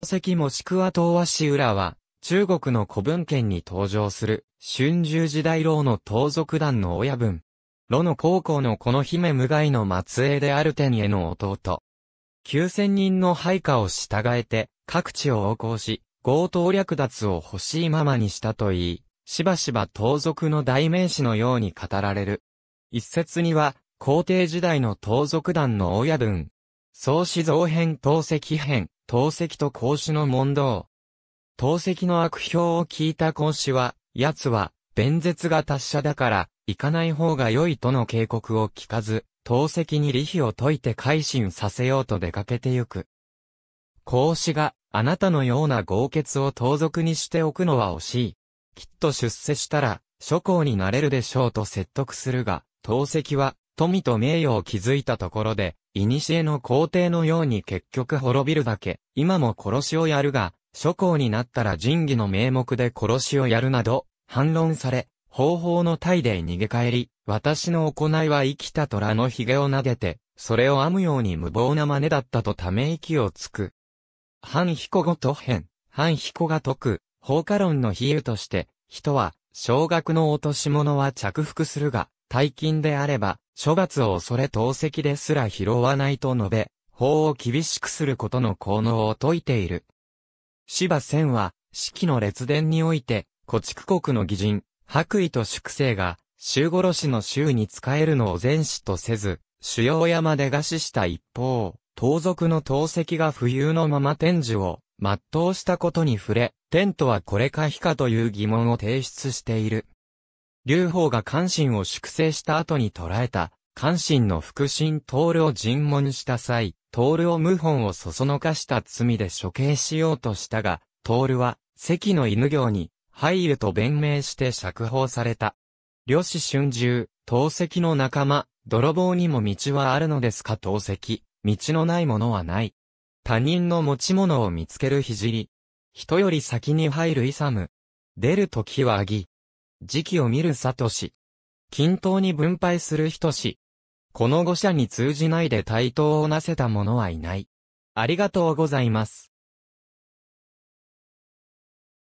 石もしくは東和市浦は、中国の古文献に登場する、春秋時代老の盗賊団の親分。老の高校のこの姫無害の末裔である天への弟。9000人の配下を従えて、各地を横行し、強盗略奪を欲しいままにしたといい、しばしば盗賊の代名詞のように語られる。一説には、皇帝時代の盗賊団の親分、創始造編、盗石編、陶石と孔子の問答。陶石の悪評を聞いた孔子は、奴は、弁舌が達者だから、行かない方が良いとの警告を聞かず、陶石に利費を解いて改心させようと出かけてゆく。孔子が、あなたのような豪傑を盗賊にしておくのは惜しい。きっと出世したら、諸侯になれるでしょうと説得するが、陶石は、富と名誉を築いたところで、古の皇帝のように結局滅びるだけ、今も殺しをやるが、諸侯になったら仁義の名目で殺しをやるなど、反論され、方法の体で逃げ帰り、私の行いは生きた虎の髭を投げて、それを編むように無謀な真似だったとため息をつく。反彦ごと変、反彦が解く、放火論の比喩として、人は、少額の落とし物は着服するが、大金であれば、諸罰を恐れ投石ですら拾わないと述べ、法を厳しくすることの効能を説いている。芝千は、四季の列伝において、古畜国の義人、白衣と粛清が、衆殺しの衆に仕えるのを前使とせず、主要山で餓死した一方、盗賊の投石が浮遊のまま天寿を、全うしたことに触れ、天とはこれか非かという疑問を提出している。劉邦が関心を粛清した後に捕らえた、関心の腹心徹を尋問した際、徹を謀反をそそのかした罪で処刑しようとしたが、徹は、関の犬行に、俳優と弁明して釈放された。漁師春秋、投石の仲間、泥棒にも道はあるのですか投石、道のないものはない。他人の持ち物を見つけるひじり。人より先に入る勇ム。出る時はあぎ。時期を見る聡し。均等に分配する人し。この五者に通じないで対等をなせた者はいない。ありがとうございます。